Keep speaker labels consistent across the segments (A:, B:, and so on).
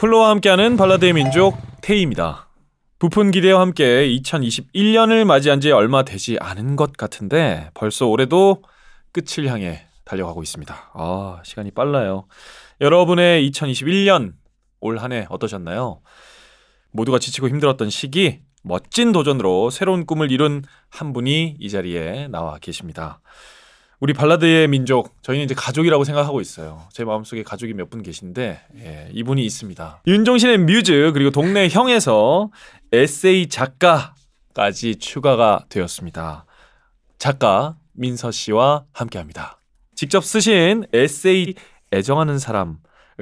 A: 플로와 함께하는 발라드의 민족 테이입니다. 부푼 기대와 함께 2021년을 맞이한 지 얼마 되지 않은 것 같은데 벌써 올해도 끝을 향해 달려가고 있습니다. 아, 시간이 빨라요. 여러분의 2021년 올 한 해 어떠셨나요? 모두가 지치고 힘들었던 시기 멋진 도전으로 새로운 꿈을 이룬 한 분이 이 자리에 나와 계십니다. 우리 발라드의 민족 저희는 이제 가족이라고 생각하고 있어요. 제 마음속에 가족이 몇 분 계신데 예, 이분이 있습니다. 윤종신의 뮤즈 그리고 동네 형에서 에세이 작가까지 추가가 되었습니다. 작가 민서 씨와 함께합니다. 직접 쓰신 에세이 애정하는 사람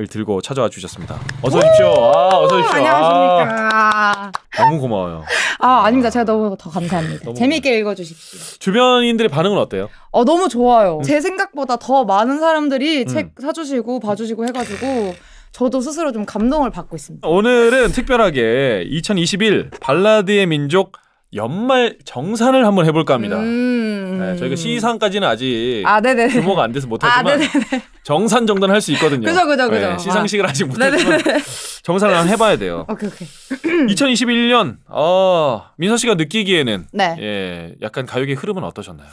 A: 들고 찾아와 주셨습니다. 어서 오십시오. 아, 어서 오십시오. 아. 안녕하십니까.
B: 아,
A: 너무 고마워요.
B: 아, 아닙니다. 제가 너무 더 감사합니다. 너무 재미게 읽어주십시오.
A: 주변인들의 반응은 어때요?
B: 어, 너무 좋아요. 음. 제 생각보다 더 많은 사람들이 음. 책 사주시고 봐주시고 해가지고 저도 스스로 좀 감동을 받고 있습니다.
A: 오늘은 특별하게 2021 발라드의 민족 연말 정산을 한번 해볼까 합니다.
B: 음...
A: 네, 저희가 시상까지는 아직 아, 규모가 안 돼서 못하지만 아, 정산 정도는 할 수 있거든요. 그죠, 그죠, 그죠. 네, 시상식을 아. 아직 못하지만 정산을 한번 해봐야 돼요. 오케이, 오케이. 2021년 어, 민서 씨가 느끼기에는 네. 예, 약간 가요계 흐름은 어떠셨나요?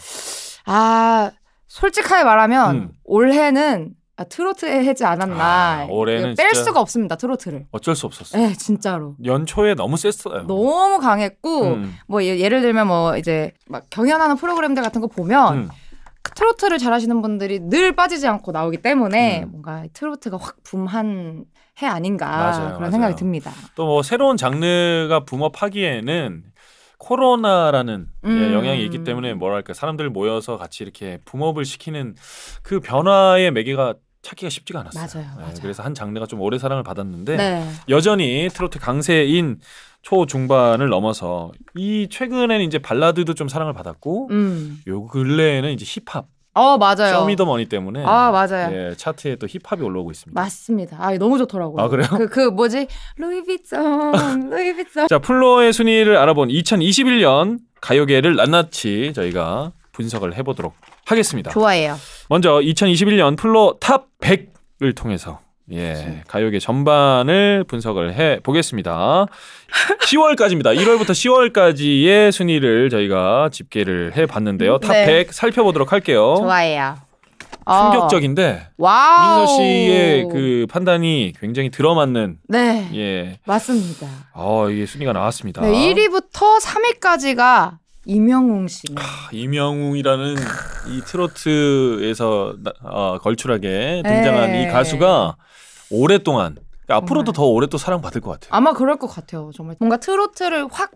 B: 아 솔직하게 말하면 음. 올해는 아, 트로트에 해지 않았나. 아, 올해는 뺄 수가 없습니다. 트로트를.
A: 어쩔 수 없었어요. 네, 진짜로. 연초에 너무 셌어요.
B: 너무 강했고 음. 뭐 예, 예를 들면 뭐 이제 막 경연하는 프로그램들 같은 거 보면 음. 그 트로트를 잘하시는 분들이 늘 빠지지 않고 나오기 때문에 음. 뭔가 트로트가 확 붐한 해 아닌가 맞아요, 그런 맞아요. 생각이 듭니다.
A: 또 뭐 새로운 장르가 붐업하기에는 코로나라는 예, 음. 영향이 있기 때문에 뭐랄까 사람들 모여서 같이 이렇게 붐업을 시키는 그 변화의 매개가 찾기가 쉽지가 않았어요. 맞아요, 네, 맞아요. 네, 그래서 한 장르가 좀 오래 사랑을 받았는데 네. 여전히 트로트 강세인 초 중반을 넘어서 이 최근에는 이제 발라드도 좀 사랑을 받았고 음. 요 근래에는 이제 힙합
B: 어 맞아요. 쇼미더머니
A: 때문에 아 맞아요. 예, 차트에 또 힙합이 올라오고 있습니다.
B: 맞습니다. 아 너무 좋더라고요. 아 그래요? 그, 그 뭐지 루이비통, 루이비통. 자
A: 플로어의 순위를 알아본 2021년 가요계를 낱낱이 저희가 분석을 해보도록 하겠습니다. 좋아요. 먼저 2021년 플로 탑 100을 통해서 예, 가요계 전반을 분석을 해 보겠습니다. 10월까지입니다. 1월부터 10월까지의 순위를 저희가 집계를 해 봤는데요. 탑 100 살펴보도록 할게요.
B: 좋아요. 어.
A: 충격적인데
B: 민서 씨의 그
A: 판단이 굉장히 들어맞는 네예 맞습니다. 어 이게 순위가 나왔습니다. 네,
B: 1위부터 3위까지가 이명웅 씨. 아,
A: 이명웅이라는 이 트로트에서 어, 걸출하게 등장한 에이. 이 네. 가수가 오랫동안 그러니까 앞으로도 더 오래 또 사랑받을 것 같아요.
B: 아마 그럴 것 같아요. 정말 뭔가 트로트를 확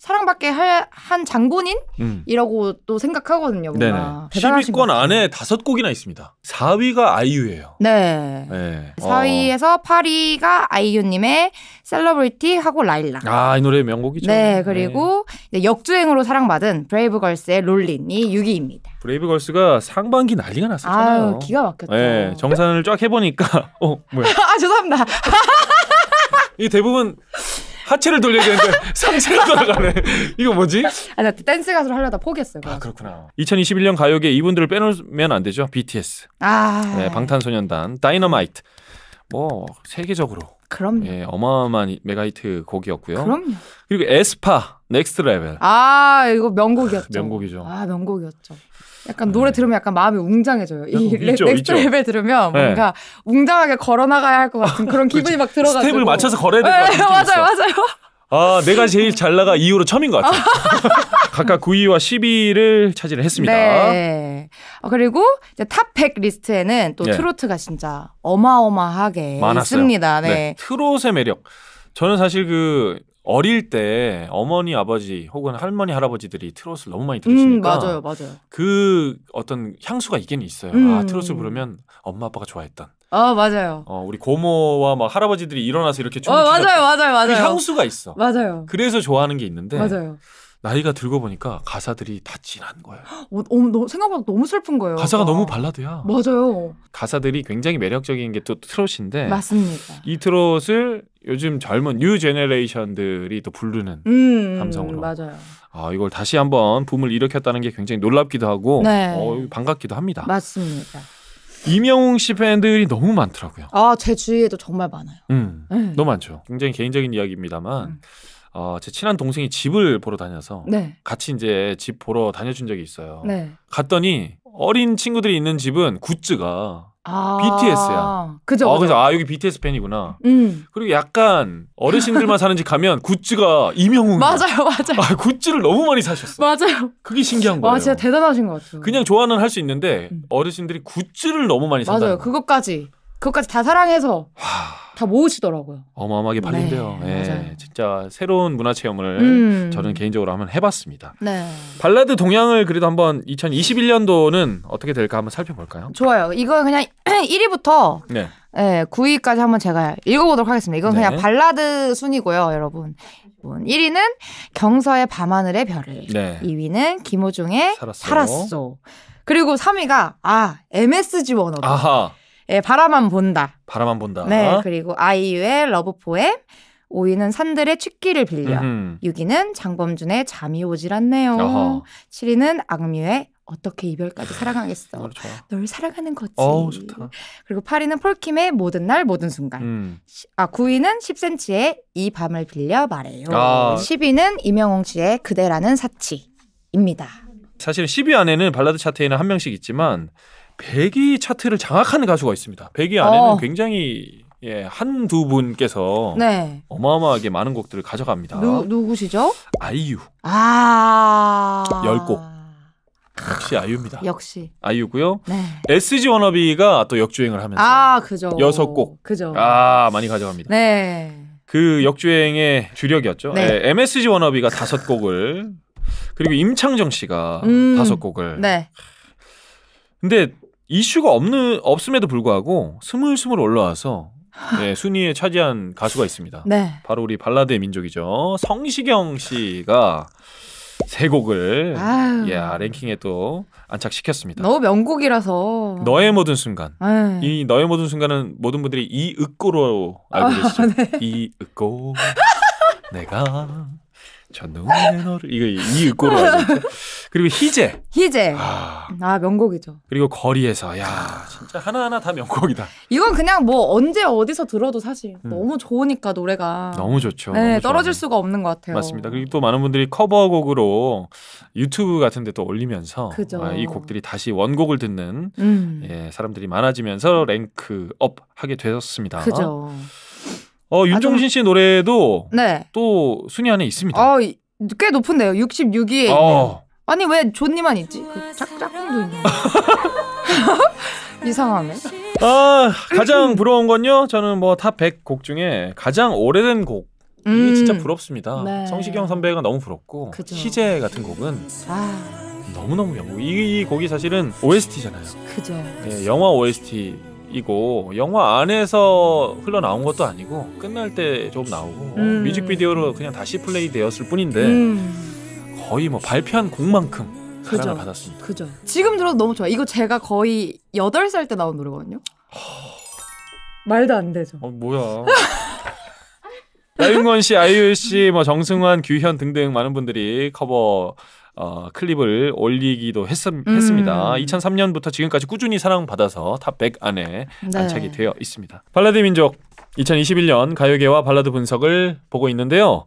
B: 사랑받게 할, 한 장본인이라고 음. 또 생각하거든요. 네네.
A: 10위권 안에 다섯 곡이나 있습니다. 4위가 아이유예요. 네. 네. 4위에서
B: 어. 8위가 아이유님의 셀러브리티 하고 라일락.
A: 아, 이 노래 명곡이죠. 네.
B: 그리고 네. 역주행으로 사랑받은 브레이브걸스의 롤린이 6위입니다.
A: 브레이브걸스가 상반기 난리가 났었잖아요. 아유, 기가 막혔죠. 네. 정산을 쫙 해보니까, 어, 뭐야.
B: 아, 죄송합니다.
A: 이 대부분 하체를 돌려야 되는데 상체가 돌아가네. 이거 뭐지?
B: 아, 나 댄스 가수를 하려다 포기했어요. 아, 그래서. 아, 그렇구나.
A: 2021년 가요계 이분들을 빼놓으면 안 되죠. BTS.
B: 아. 네,
A: 방탄소년단, 다이너마이트. 뭐 세계적으로 그럼요. 예, 어마어마한 메가히트 곡이었고요. 그럼요. 그리고 에스파 넥스트 레벨.
B: 아 이거 명곡이었죠. 명곡이죠. 아 명곡이었죠. 약간 노래 들으면 약간 마음이 웅장해져요. 이 있죠, 넥스트 있죠. 레벨 들으면 네. 뭔가 네. 웅장하게 걸어나가야 할 것 같은 그런 기분이 막 들어가지고 스텝을 맞춰서 걸어야 될것 네, 같은 맞아요, 맞아요.
A: 아, 내가 제일 잘 나가 이후로 처음인 것 같아요. 각각 9위와 10위를 차지를 했습니다.
B: 네. 어, 그리고 이제 탑100 리스트에는 또 네. 트로트가 진짜 어마어마하게 많았어요. 있습니다. 네. 네.
A: 트롯의 매력. 저는 사실 그 어릴 때 어머니 아버지 혹은 할머니 할아버지들이 트롯을 너무 많이 들으시니까 음, 맞아요, 맞아요. 그 어떤 향수가 있긴 있어요. 아, 음. 아 트롯을 부르면 엄마 아빠가 좋아했던.
B: 아 맞아요.
A: 어 우리 고모와 막 할아버지들이 일어나서 이렇게 춤을 어, 맞아요, 맞아요, 맞아요. 그 향수가 있어. 맞아요. 그래서 좋아하는 게 있는데 맞아요. 나이가 들고 보니까 가사들이 다 진한 거예요.
B: 어, 어, 생각보다 너무 슬픈 거예요. 가사가
A: 아. 너무 발라드야.
B: 맞아요.
A: 가사들이 굉장히 매력적인 게 또 트롯인데
B: 맞습니다.
A: 이 트롯을 요즘 젊은 뉴 제너레이션들이 또 부르는 음, 음, 음, 감성으로 맞아요. 아, 이걸 다시 한 번 붐을 일으켰다는 게 굉장히 놀랍기도 하고 네. 어, 반갑기도 합니다. 맞습니다. 이명웅 씨 팬들이 너무 많더라고요.
B: 아, 제 주위에도 정말 많아요. 음, 네.
A: 너무 많죠. 굉장히 개인적인 이야기입니다만 음. 어, 제 친한 동생이 집을 보러 다녀서 네. 같이 이제 집 보러 다녀준 적이 있어요. 네. 갔더니 어린 친구들이 있는 집은 굿즈가 아~ BTS야. 그죠. 아, 그래서 아 여기 BTS 팬이구나. 음. 그리고 약간 어르신들만 사는 집 가면 굿즈가 이명웅. 맞아요, 맞아요. 아, 굿즈를 너무 많이 사셨어. 맞아요. 그게 신기한 거예요. 와, 진짜
B: 대단하신 것 같아요.
A: 그냥 좋아는 할 수 있는데 음. 어르신들이 굿즈를 너무 많이 사. 다 맞아요,
B: 그것까지. 그것까지 다 사랑해서 하... 다 모으시더라고요.
A: 어마어마하게 팔린대요. 네, 예, 진짜 새로운 문화 체험을 음. 저는 개인적으로 한번 해봤습니다. 네. 발라드 동향을 그래도 한번 2021년도는 어떻게 될까 한번 살펴볼까요?
B: 좋아요. 이거 그냥 1위부터 네. 네, 예, 9위까지 한번 제가 읽어보도록 하겠습니다. 이건 그냥 네. 발라드 순이고요, 여러분. 1위는 경서의 밤하늘의 별을, 2위는 김호중의 살았어. 살았어. 그리고 3위가 아 MSG 원어로. 아하. 예, 바라만 본다.
A: 바라만 본다. 네, 그리고
B: 아이유의 러브 포엠, 5위는 산들의 취기를 빌려, 음흠. 6위는 장범준의 잠이 오질 않네요, 어허. 7위는 악뮤의 어떻게 이별까지 사랑하겠어. 아, 그널 그렇죠. 사랑하는 거지. 어우, 좋다. 그리고 8위는 폴킴의 모든 날 모든 순간. 음. 아 9위는 10cm의 이 밤을 빌려 말해요. 아. 10위는 이명웅 씨의 그대라는
A: 사치입니다. 사실 10위 안에는 발라드 차트에는 한 명씩 있지만 100위 차트를 장악하는 가수가 있습니다. 100위 안에는 어. 굉장히 예, 한두 분께서 네. 어마어마하게 많은 곡들을 가져갑니다. 누,
B: 누구시죠? 아이유. 아.
A: 10곡. 역시 아이유입니다. 역시. 아이유고요. 네. SG 워너비가 또 역주행을 하면서
B: 아, 그죠. 여섯
A: 곡. 그죠. 아, 많이 가져갑니다.
B: 네.
A: 그 역주행의 주력이었죠. 네. 네 MSG 워너비가 다섯 곡을 그리고 임창정 씨가 음, 다섯 곡을 네. 근데 이슈가 없는 없음에도 불구하고 스물스물 올라와서 네, 순위에 차지한 가수가 있습니다. 네. 바로 우리 발라드의 민족이죠. 성시경 씨가 세 곡을 야 예, 랭킹에 또 안착시켰습니다.
B: 너무 명곡이라서.
A: 너의 모든 순간. 아유. 네. 이 너의 모든 순간은 모든 분들이 이윽고로 알고 아, 계시죠. 아, 네. 이윽고 내가 전동의 너를 이거 이읽고로 그리고 희재 희재 아,
B: 아, 명곡이죠
A: 그리고 거리에서 야 진짜 하나하나 다 명곡이다
B: 이건 그냥 뭐 언제 어디서 들어도 사실 음. 너무 좋으니까 노래가 너무 좋죠 네 너무 떨어질 수가 없는 것 같아요 맞습니다
A: 그리고 또 많은 분들이 커버곡으로 유튜브 같은데 또 올리면서 아, 이 곡들이 다시 원곡을 듣는 음. 예, 사람들이 많아지면서 랭크업 하게 되었습니다 그죠. 어, 아, 윤종신 씨 노래도 네. 또 순위 안에 있습니다.
B: 어, 꽤 높은데요. 66위에 어. 아니 왜 존니만 있지? 그 짝짝꿍도 있는 이상하네.
A: 아 가장 부러운 건요. 저는 뭐 탑 100곡 중에 가장 오래된 곡. 이 음. 진짜 부럽습니다. 네. 성시경 선배가 너무 부럽고 그죠. 시제 같은 곡은 아. 너무너무 명곡. 이, 이 곡이 사실은 OST잖아요. 그죠. 네, 영화 OST 이고 영화 안에서 흘러나온 것도 아니고 끝날 때 조금 나오고 음. 뮤직비디오로 그냥 다시 플레이 되었을 뿐인데 음. 거의 뭐 발표한 곡만큼 사랑을 그죠. 받았습니다.
B: 그죠. 지금 들어도 너무 좋아. 이거 제가 거의 8살 때 나온 노래거든요. 말도 안 되죠.
A: 어, 뭐야. 나윤건 씨, 아이유 씨, 뭐 정승환, 규현 등등 많은 분들이 커버 어, 클립을 올리기도 했습, 음. 했습니다. 2003년부터 지금까지 꾸준히 사랑받아서 탑100 안에 네. 안착이 되어 있습니다. 발라드 민족 2021년 가요계와 발라드 분석을 보고 있는데요.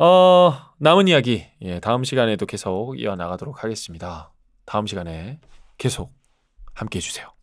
A: 어, 남은 이야기 예, 다음 시간에도 계속 이어나가도록 하겠습니다. 다음 시간에 계속 함께 해주세요.